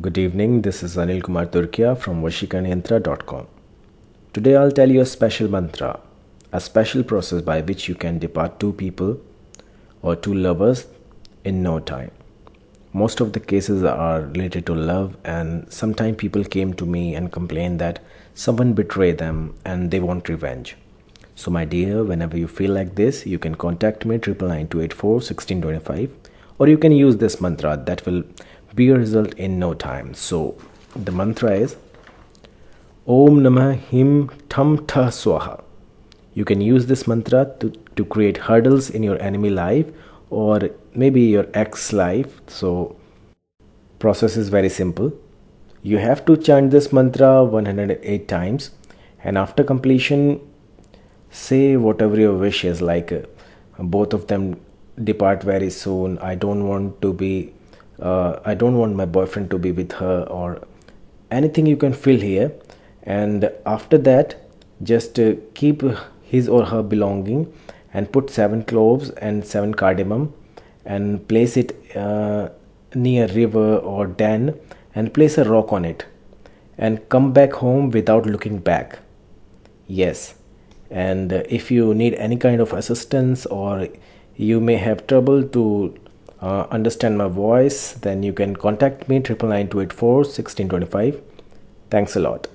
Good evening, this is Anil Kumar Turkia from VashikaNyantra.com. Today I'll tell you a special mantra, a special process by which you can depart two people or two lovers in no time. Most of the cases are related to love, and sometimes people came to me and complained that someone betrayed them and they want revenge. So, my dear, whenever you feel like this, you can contact me 999 284 1625 or you can use this mantra that will bigger result in no time so the mantra is om namah him tam ta swaha you can use this mantra to, to create hurdles in your enemy life or maybe your ex life so process is very simple you have to chant this mantra 108 times and after completion say whatever your wish is like uh, both of them depart very soon i don't want to be uh, I don't want my boyfriend to be with her or anything you can fill here and after that just uh, keep his or her belonging and put seven cloves and seven cardamom and place it uh, near river or den and place a rock on it and come back home without looking back yes and if you need any kind of assistance or you may have trouble to uh, understand my voice, then you can contact me 999 1625. Thanks a lot.